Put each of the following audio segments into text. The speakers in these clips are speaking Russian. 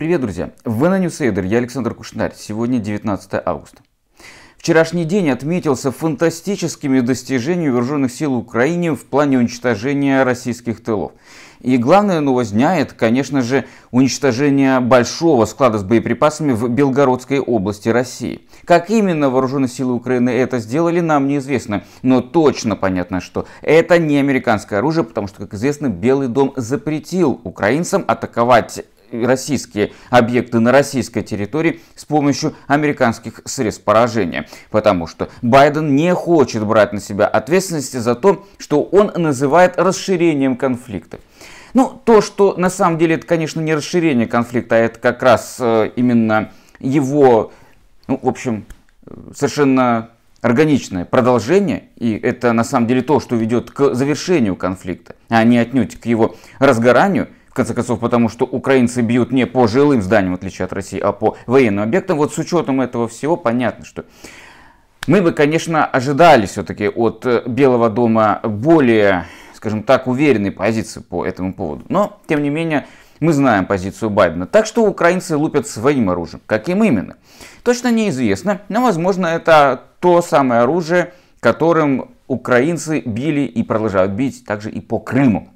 Привет, друзья! Вы на Ньюсейдер, я Александр Кушнарь. Сегодня 19 августа. Вчерашний день отметился фантастическими достижениями вооруженных сил Украины в плане уничтожения российских тылов. И главная новость дня – это, конечно же, уничтожение большого склада с боеприпасами в Белгородской области России. Как именно вооруженные силы Украины это сделали, нам неизвестно. Но точно понятно, что это не американское оружие, потому что, как известно, Белый дом запретил украинцам атаковать российские объекты на российской территории с помощью американских средств поражения. Потому что Байден не хочет брать на себя ответственности за то, что он называет расширением конфликта. Ну, то, что на самом деле это, конечно, не расширение конфликта, а это как раз э, именно его, ну, в общем, э, совершенно органичное продолжение, и это на самом деле то, что ведет к завершению конфликта, а не отнюдь к его разгоранию – конце концов, потому что украинцы бьют не по жилым зданиям, в отличие от России, а по военным объектам. Вот с учетом этого всего понятно, что мы бы, конечно, ожидали все-таки от э, Белого дома более, скажем так, уверенной позиции по этому поводу. Но, тем не менее, мы знаем позицию Байдена. Так что украинцы лупят своим оружием. Каким именно? Точно неизвестно, но, возможно, это то самое оружие, которым украинцы били и продолжают бить также и по Крыму.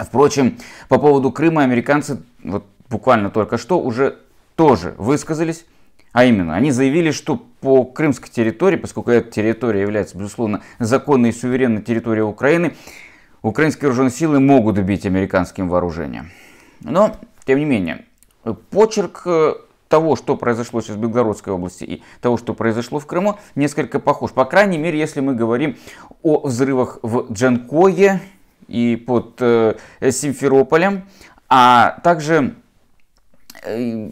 А, впрочем, по поводу Крыма американцы вот буквально только что уже тоже высказались. А именно, они заявили, что по крымской территории, поскольку эта территория является, безусловно, законной и суверенной территорией Украины, украинские вооруженные силы могут убить американским вооружением. Но, тем не менее, почерк э, того, что произошло сейчас в Белгородской области и того, что произошло в Крыму, несколько похож. По крайней мере, если мы говорим о взрывах в Джанкое, и под э, Симферополем, а также э,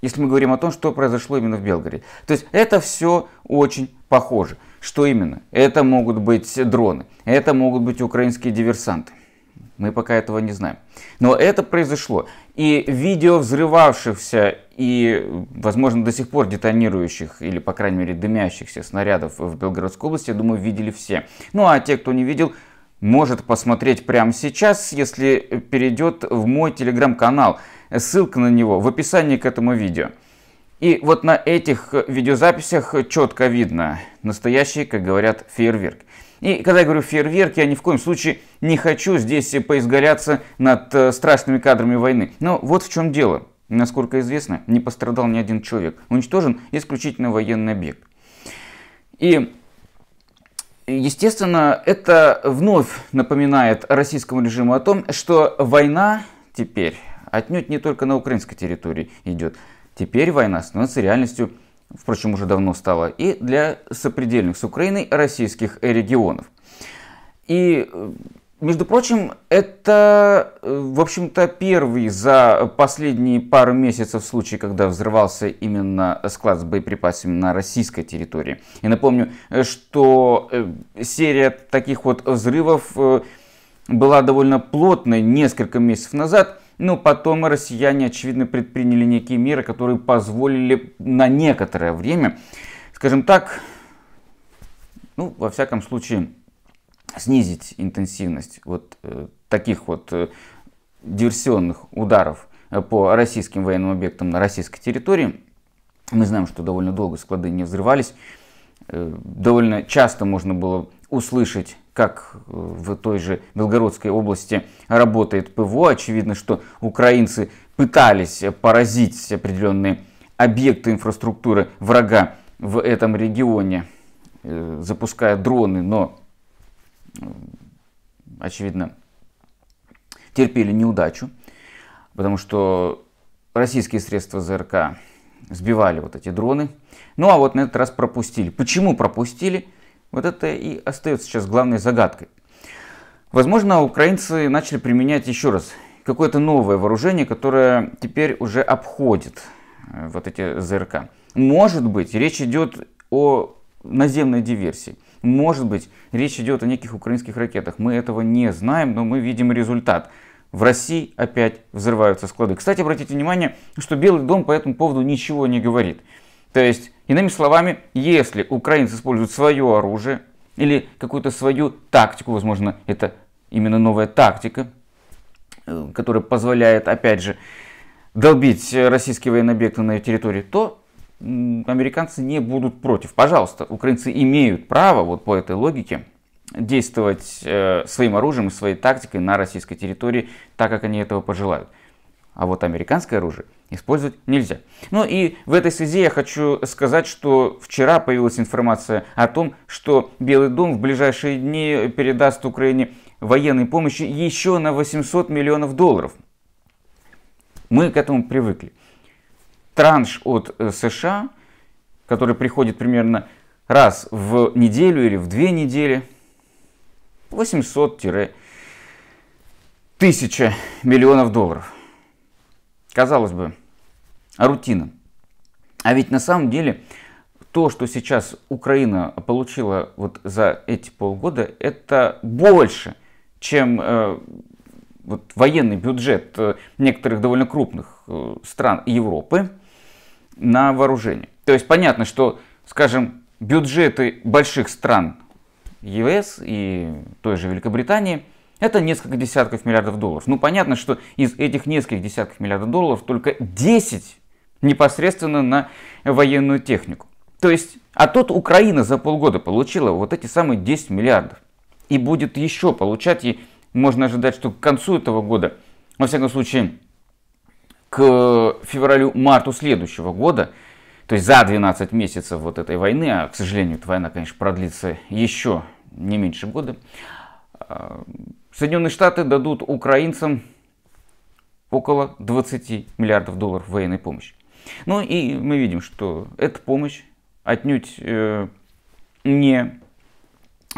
если мы говорим о том, что произошло именно в Белгороде. То есть это все очень похоже. Что именно? Это могут быть дроны, это могут быть украинские диверсанты. Мы пока этого не знаем. Но это произошло. И видео взрывавшихся и, возможно, до сих пор детонирующих или, по крайней мере, дымящихся снарядов в Белгородской области, я думаю, видели все. Ну а те, кто не видел, может посмотреть прямо сейчас, если перейдет в мой телеграм-канал. Ссылка на него в описании к этому видео. И вот на этих видеозаписях четко видно настоящий, как говорят, фейерверк. И когда я говорю фейерверк, я ни в коем случае не хочу здесь поизгаляться над э, страшными кадрами войны. Но вот в чем дело. Насколько известно, не пострадал ни один человек. Уничтожен исключительно военный объект. И Естественно, это вновь напоминает российскому режиму о том, что война теперь отнюдь не только на украинской территории идет. Теперь война становится реальностью, впрочем, уже давно стала, и для сопредельных с Украиной российских регионов. И э, между прочим, это, э, в общем-то, первый за последние пару месяцев случай, когда взрывался именно склад с боеприпасами на российской территории. И напомню, э, что э, серия таких вот взрывов была довольно плотной несколько месяцев назад, но потом россияне, очевидно, предприняли некие меры, которые позволили на некоторое время, скажем так, ну, во всяком случае, снизить интенсивность вот э, таких вот э, диверсионных ударов э, по российским военным объектам на российской территории. Мы знаем, что довольно долго склады не взрывались. Довольно часто можно было услышать, как в той же Белгородской области работает ПВО. Очевидно, что украинцы пытались поразить определенные объекты инфраструктуры врага в этом регионе, запуская дроны, но очевидно, терпели неудачу, потому что российские средства ЗРК сбивали вот эти дроны. Ну а вот на этот раз пропустили. Почему пропустили? Вот это и остается сейчас главной загадкой. Возможно, украинцы начали применять еще раз какое-то новое вооружение, которое теперь уже обходит э, вот эти ЗРК. Может быть, речь идет о наземной диверсии. Может быть, речь идет о неких украинских ракетах. Мы этого не знаем, но мы видим результат. В России опять взрываются склады. Кстати, обратите внимание, что Белый дом по этому поводу ничего не говорит. То есть, иными словами, если украинцы используют свое оружие или какую-то свою тактику, возможно, это именно новая тактика, э, которая позволяет, опять же, долбить российские военные объекты на ее территории, то американцы не будут против. Пожалуйста, украинцы имеют право вот по этой логике действовать э, своим оружием и своей тактикой на российской территории, так как они этого пожелают. А вот американское оружие использовать нельзя. Ну и в этой связи я хочу сказать, что вчера появилась информация о том, что Белый дом в ближайшие дни передаст Украине военной помощи еще на 800 миллионов долларов. Мы к этому привыкли транш от э, США, который приходит примерно раз в неделю или в две недели, 800-1000 миллионов долларов. Казалось бы, рутина. А ведь на самом деле то, что сейчас Украина получила вот за эти полгода, это больше, чем э, вот военный бюджет э, некоторых довольно крупных э, стран Европы на вооружение. То есть понятно, что, скажем, бюджеты больших стран ЕС и той же Великобритании это несколько десятков миллиардов долларов. Ну понятно, что из этих нескольких десятков миллиардов долларов только 10 непосредственно на военную технику. То есть, а тут Украина за полгода получила вот эти самые 10 миллиардов. И будет еще получать, и можно ожидать, что к концу этого года, во всяком случае, к февралю-марту следующего года, то есть за 12 месяцев вот этой войны, а, к сожалению, эта война, конечно, продлится еще не меньше года, а, Соединенные Штаты дадут украинцам около 20 миллиардов долларов военной помощи. Ну и мы видим, что эта помощь отнюдь э, не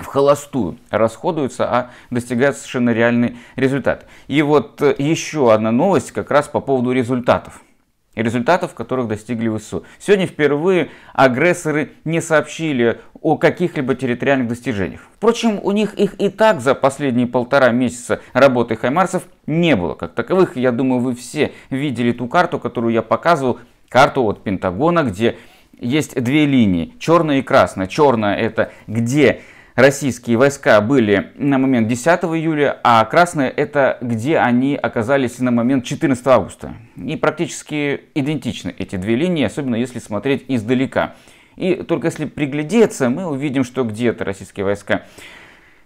в холостую расходуются, а достигают совершенно реальный результат. И вот э, еще одна новость как раз по поводу результатов результатов которых достигли ВСУ. Сегодня впервые агрессоры не сообщили о каких-либо территориальных достижениях. Впрочем, у них их и так за последние полтора месяца работы хаймарсов не было как таковых. Я думаю, вы все видели ту карту, которую я показывал, карту от Пентагона, где есть две линии, черная и красная. Черная это где российские войска были на момент 10 июля, а красные это где они оказались на момент 14 августа. И практически идентичны эти две линии, особенно если смотреть издалека. И только если приглядеться, мы увидим, что где-то российские войска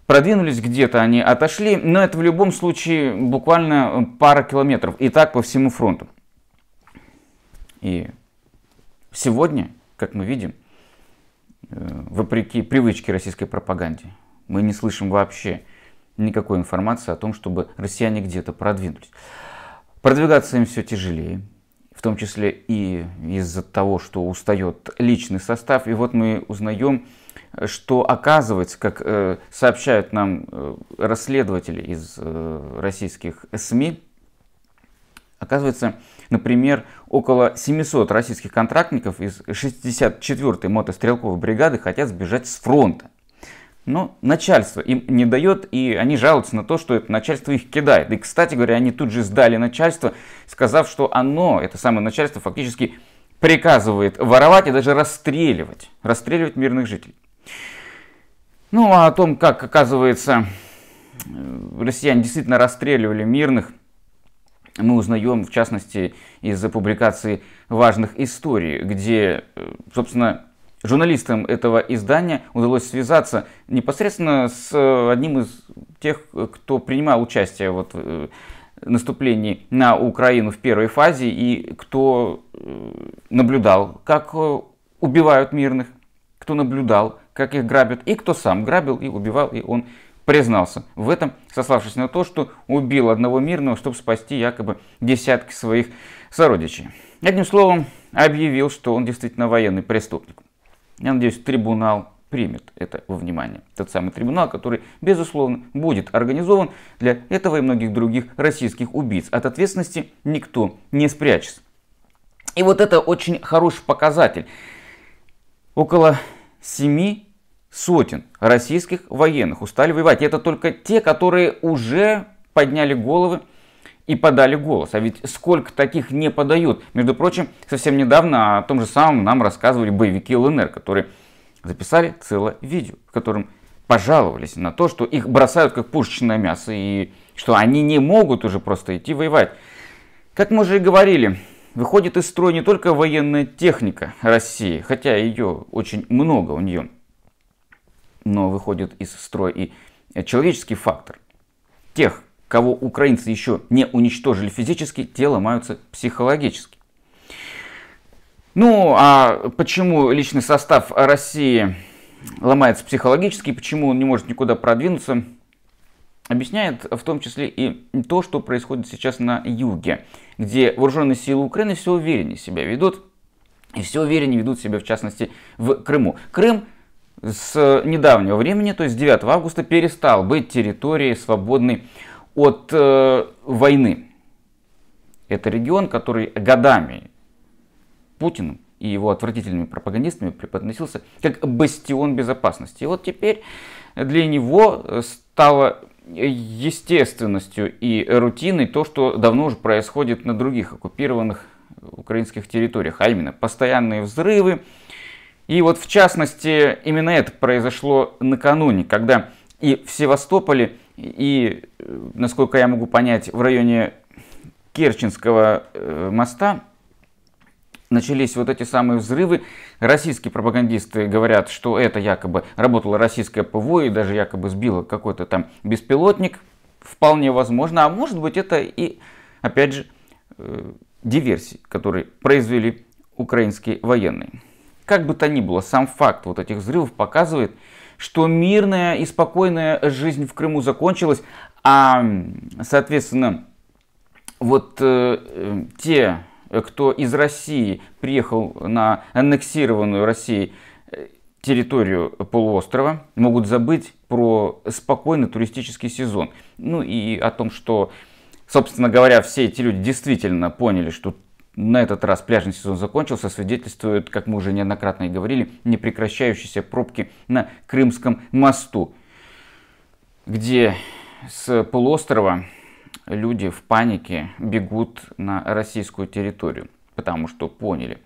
продвинулись, где-то они отошли, но это в любом случае буквально пара километров, и так по всему фронту. И сегодня, как мы видим, Э, вопреки привычке российской пропаганде, мы не слышим вообще никакой информации о том, чтобы россияне где-то продвинулись. Продвигаться им все тяжелее, в том числе и из-за того, что устает личный состав. И вот мы узнаем, что оказывается, как э, сообщают нам э, расследователи из российских СМИ, Оказывается, например, около 700 российских контрактников из 64-й мотострелковой бригады хотят сбежать с фронта. Но начальство им не дает, и они жалуются на то, что это начальство их кидает. И, кстати говоря, они тут же сдали начальство, сказав, что оно, это самое начальство, фактически приказывает воровать и даже расстреливать, расстреливать мирных жителей. Ну, а о том, как, оказывается, э, россияне действительно расстреливали мирных, мы узнаем, в частности, из публикации важных историй, где, э, собственно, журналистам этого издания удалось связаться непосредственно с э, одним из тех, кто принимал участие вот в э, наступлении на Украину в первой фазе и кто наблюдал, как убивают мирных, кто наблюдал, как их грабят, и кто сам грабил и убивал, и он признался в этом, сославшись на то, что убил одного мирного, чтобы спасти якобы десятки своих сородичей. Одним словом, объявил, что он действительно военный преступник. Я надеюсь, трибунал примет это во внимание. Тот самый трибунал, который, безусловно, будет организован для этого и многих других российских убийц. От ответственности никто не спрячется. И вот это очень хороший показатель. Около 7 сотен российских военных устали воевать. И это только те, которые уже подняли головы и подали голос. А ведь сколько таких не подают. Между прочим, совсем недавно о том же самом нам рассказывали боевики ЛНР, которые записали целое видео, в котором пожаловались на то, что их бросают как пушечное мясо и что они не могут уже просто идти воевать. Как мы уже и говорили, выходит из строя не только военная техника России, хотя ее очень много у нее но выходит из строя и человеческий фактор. Тех, кого украинцы еще не уничтожили физически, те ломаются психологически. Ну, а почему личный состав России ломается психологически, почему он не может никуда продвинуться, объясняет в том числе и то, что происходит сейчас на юге, где вооруженные силы Украины все увереннее себя ведут, и все увереннее ведут себя, в частности, в Крыму. Крым с э, недавнего времени, то есть 9 августа, перестал быть территорией свободной от э, войны. Это регион, который годами Путиным и его отвратительными пропагандистами преподносился как бастион безопасности. И вот теперь для него стало естественностью и рутиной то, что давно уже происходит на других оккупированных украинских территориях, а именно постоянные взрывы, и вот в частности именно это произошло накануне, когда и в Севастополе, и, э, насколько я могу понять, в районе Керченского э, моста начались вот эти самые взрывы. Российские пропагандисты говорят, что это якобы работало российское ПВО и даже якобы сбило какой-то там беспилотник. Вполне возможно. А может быть это и, опять же, э, диверсии, которые произвели украинские военные. Как бы то ни было, сам факт вот этих взрывов показывает, что мирная и спокойная жизнь в Крыму закончилась, а, соответственно, вот э, э те, э, кто из России приехал на аннексированную Россией э, территорию полуострова, могут забыть про спокойный туристический сезон. Ну и о том, что, собственно говоря, все эти люди действительно поняли, что на этот раз пляжный сезон закончился, свидетельствуют, как мы уже неоднократно и говорили, непрекращающиеся пробки на Крымском мосту, где с полуострова люди в панике бегут на российскую территорию, потому что поняли,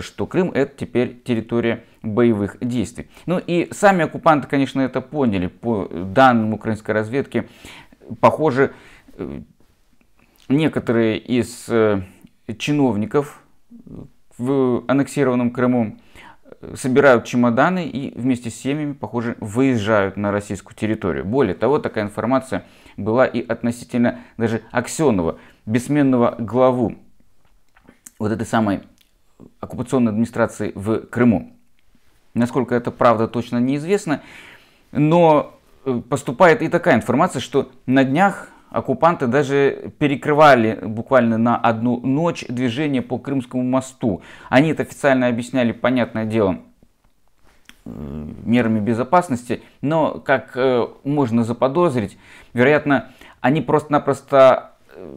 что Крым это теперь территория боевых действий. Ну и сами оккупанты, конечно, это поняли. По данным украинской разведки, похоже, э, некоторые из э, чиновников в аннексированном Крыму э, собирают чемоданы и вместе с семьями, похоже, выезжают на российскую территорию. Более того, такая информация была и относительно даже Аксенова, бессменного главу вот этой самой оккупационной администрации в Крыму. Насколько это правда, точно неизвестно, но э, поступает и такая информация, что на днях оккупанты даже перекрывали буквально на одну ночь движение по Крымскому мосту. Они это официально объясняли, понятное дело, э, мерами безопасности, но, как э, можно заподозрить, вероятно, они просто-напросто э,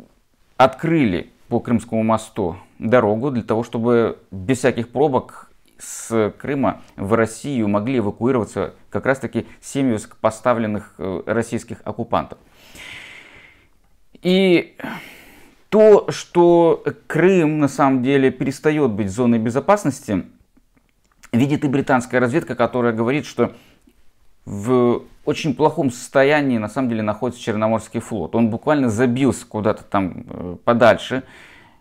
открыли по Крымскому мосту дорогу для того, чтобы без всяких пробок с Крыма в Россию могли эвакуироваться как раз-таки семьи высокопоставленных российских оккупантов. И то, что Крым на самом деле перестает быть зоной безопасности, видит и британская разведка, которая говорит, что в очень плохом состоянии на самом деле находится Черноморский флот. Он буквально забился куда-то там э, подальше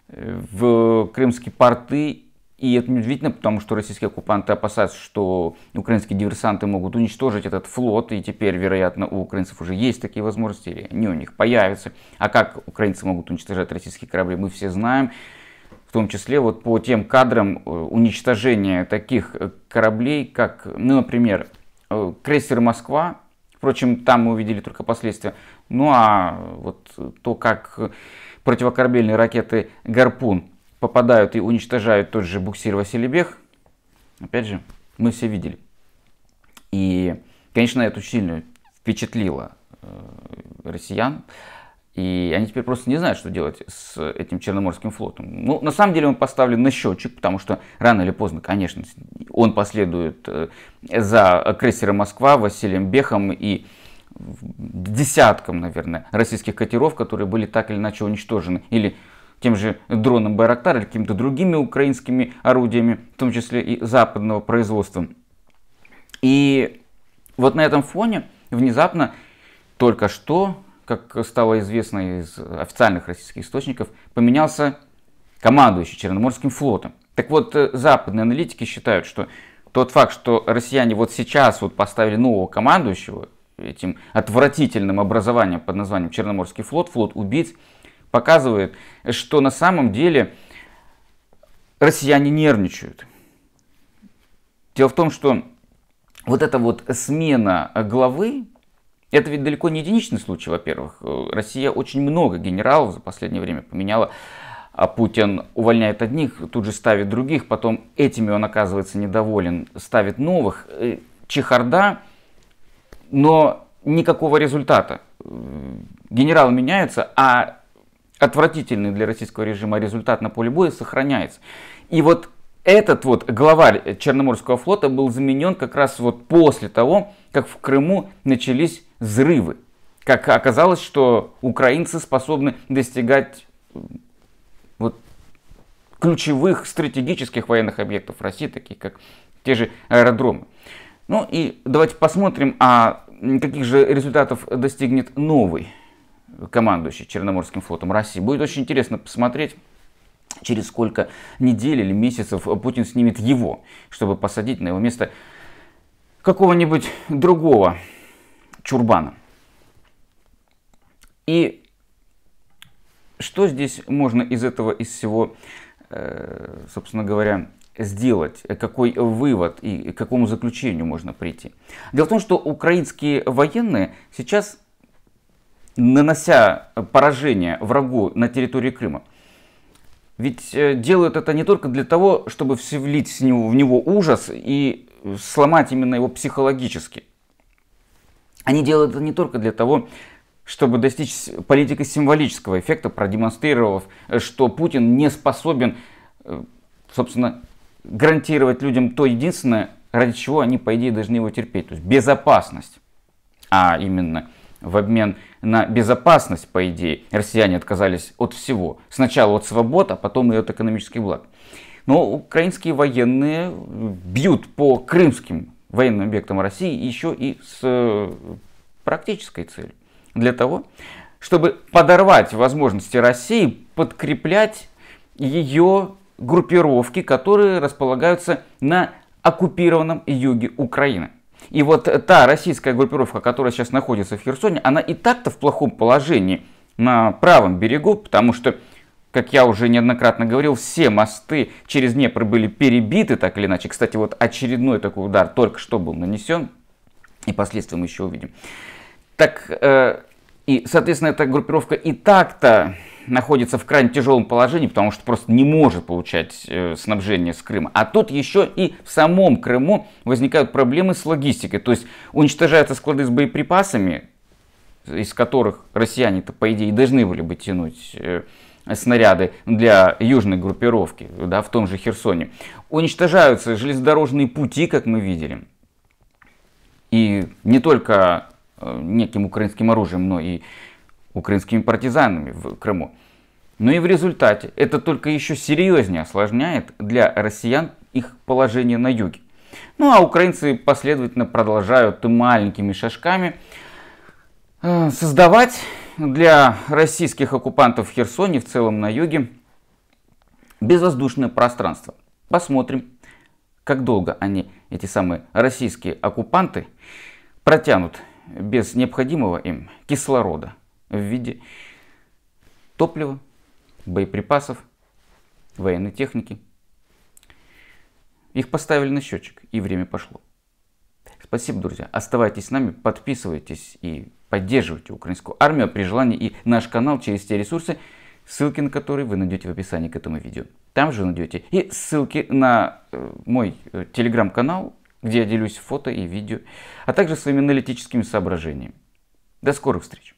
э, в крымские порты и это неудивительно, потому что российские оккупанты опасаются, что украинские диверсанты могут уничтожить этот флот, и теперь, вероятно, у украинцев уже есть такие возможности, или они у них появятся. А как украинцы могут уничтожать российские корабли, мы все знаем. В том числе вот по тем кадрам э, уничтожения таких э, кораблей, как, ну, например, э, крейсер «Москва», Впрочем, там мы увидели только последствия. Ну а вот то, как противокорабельные ракеты «Гарпун» попадают и уничтожают тот же буксир Василий Бех. Опять же, мы все видели. И, конечно, это очень сильно впечатлило э, россиян. И они теперь просто не знают, что делать с этим Черноморским флотом. Ну, на самом деле он поставлен на счетчик, потому что рано или поздно, конечно, он последует э, за крейсером «Москва», Василием Бехом и десятком, наверное, российских катеров, которые были так или иначе уничтожены или тем же дроном Байрактар или какими-то другими украинскими орудиями, в том числе и западного производства. И вот на этом фоне внезапно только что, как стало известно из официальных российских источников, поменялся командующий Черноморским флотом. Так вот, э, западные аналитики считают, что тот факт, что россияне вот сейчас вот поставили нового командующего этим отвратительным образованием под названием Черноморский флот, флот убийц, показывает, что на самом деле россияне нервничают. Дело в том, что вот эта вот смена главы, это ведь далеко не единичный случай, во-первых. Россия очень много генералов за последнее время поменяла. А Путин увольняет одних, тут же ставит других, потом этими он оказывается недоволен, ставит новых. Э, чехарда, но никакого результата. Э, Генералы меняются, а отвратительный для российского режима результат на поле боя сохраняется. И вот этот вот главарь Черноморского флота был заменен как раз вот после того, как в Крыму начались взрывы. Как оказалось, что украинцы способны достигать вот ключевых стратегических военных объектов России, таких как те же аэродромы. Ну и давайте посмотрим, а каких же результатов достигнет новый командующий Черноморским флотом России. Будет очень интересно посмотреть, через сколько недель или месяцев Путин снимет его, чтобы посадить на его место какого-нибудь другого чурбана. И что здесь можно из этого, из всего, э, собственно говоря, сделать, какой вывод и к какому заключению можно прийти? Дело в том, что украинские военные сейчас нанося э, поражение врагу на территории Крыма. Ведь э, делают это не только для того, чтобы вселить в него, в него ужас и сломать именно его психологически. Они делают это не только для того, чтобы достичь политика символического эффекта, продемонстрировав, э, что Путин не способен, собственно, гарантировать людям то единственное, ради чего они, по идее, должны его терпеть, то есть безопасность, а именно в обмен на безопасность, по идее. Россияне отказались от всего. Сначала от свобод, а потом и от экономических благ. Но украинские военные бьют по крымским военным объектам России еще и с э, практической целью. Для того, чтобы подорвать возможности России подкреплять ее группировки, которые располагаются на оккупированном юге Украины. И вот та российская группировка, которая сейчас находится в Херсоне, она и так-то в плохом положении на правом берегу, потому что, как я уже неоднократно говорил, все мосты через Днепр были перебиты так или иначе. Кстати, вот очередной такой удар только что был нанесен, и последствия мы еще увидим. Так, э, и, соответственно, эта группировка и так-то находится в крайне тяжелом положении, потому что просто не может получать э, снабжение с Крыма. А тут еще и в самом Крыму возникают проблемы с логистикой. То есть уничтожаются склады с боеприпасами, из которых россияне-то, по идее, должны были бы тянуть э, снаряды для южной группировки да, в том же Херсоне. Уничтожаются железнодорожные пути, как мы видели. И не только э, неким украинским оружием, но и украинскими партизанами в Крыму. Но ну и в результате это только еще серьезнее осложняет для россиян их положение на юге. Ну а украинцы последовательно продолжают и маленькими шажками э, создавать для российских оккупантов в Херсоне, в целом на юге, безвоздушное пространство. Посмотрим, как долго они, эти самые российские оккупанты, протянут без необходимого им кислорода в виде топлива, боеприпасов, военной техники. Их поставили на счетчик, и время пошло. Спасибо, друзья. Оставайтесь с нами, подписывайтесь и поддерживайте украинскую армию, при желании и наш канал через те ресурсы, ссылки на которые вы найдете в описании к этому видео. Там же найдете и ссылки на э, мой э, телеграм-канал, где я делюсь фото и видео, а также своими аналитическими соображениями. До скорых встреч!